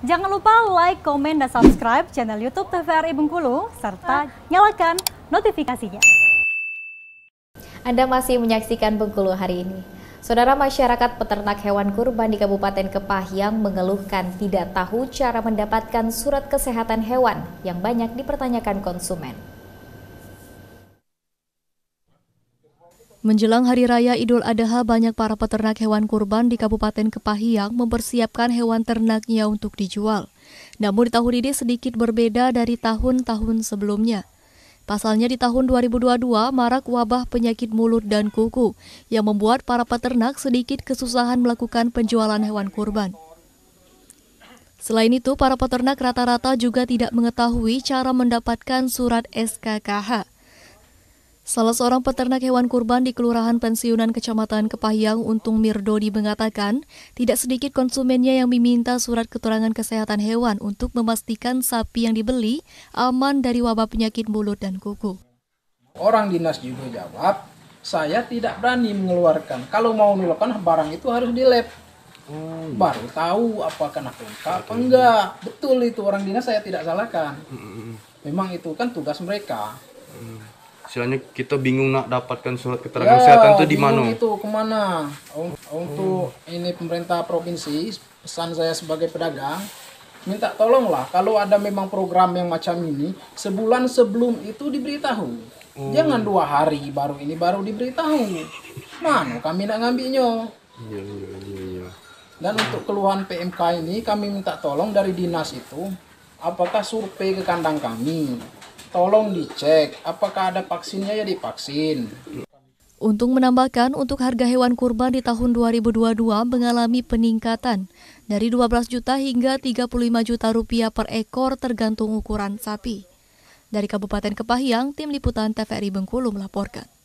Jangan lupa like, komen, dan subscribe channel YouTube TVRI Bengkulu, serta nyalakan notifikasinya. Anda masih menyaksikan Bengkulu hari ini. Saudara masyarakat peternak hewan kurban di Kabupaten Kepahyang mengeluhkan tidak tahu cara mendapatkan surat kesehatan hewan yang banyak dipertanyakan konsumen. Menjelang Hari Raya Idul Adha, banyak para peternak hewan kurban di Kabupaten Kepahiang mempersiapkan hewan ternaknya untuk dijual. Namun di tahun ini sedikit berbeda dari tahun-tahun sebelumnya. Pasalnya di tahun 2022 marak wabah penyakit mulut dan kuku yang membuat para peternak sedikit kesusahan melakukan penjualan hewan kurban. Selain itu, para peternak rata-rata juga tidak mengetahui cara mendapatkan surat SKKH Salah seorang peternak hewan kurban di Kelurahan Pensiunan Kecamatan Kepahyang Untung Mirdodi mengatakan, tidak sedikit konsumennya yang meminta surat keterangan kesehatan hewan untuk memastikan sapi yang dibeli aman dari wabah penyakit mulut dan kuku. Orang dinas juga jawab, saya tidak berani mengeluarkan. Kalau mau melakukan barang itu harus di lab. Hmm. Baru tahu apakah narkotika apa enggak. Betul itu orang dinas saya tidak salahkan. Hmm. Memang itu kan tugas mereka. Hmm. Soalnya kita bingung nak dapatkan surat keterangan ya, kesehatan itu di mana? Itu kemana? Untuk hmm. ini pemerintah provinsi pesan saya sebagai pedagang minta tolonglah kalau ada memang program yang macam ini sebulan sebelum itu diberitahu hmm. jangan dua hari baru ini baru diberitahu mana kami nak ngambilnya iya, iya, iya, ya. dan untuk keluhan PMK ini kami minta tolong dari dinas itu apakah survei ke kandang kami tolong dicek apakah ada vaksinnya ya divaksin. Untung menambahkan untuk harga hewan kurban di tahun 2022 mengalami peningkatan dari 12 juta hingga 35 juta rupiah per ekor tergantung ukuran sapi. Dari Kabupaten Kepahyang, Tim Liputan TVRI Bengkulu melaporkan.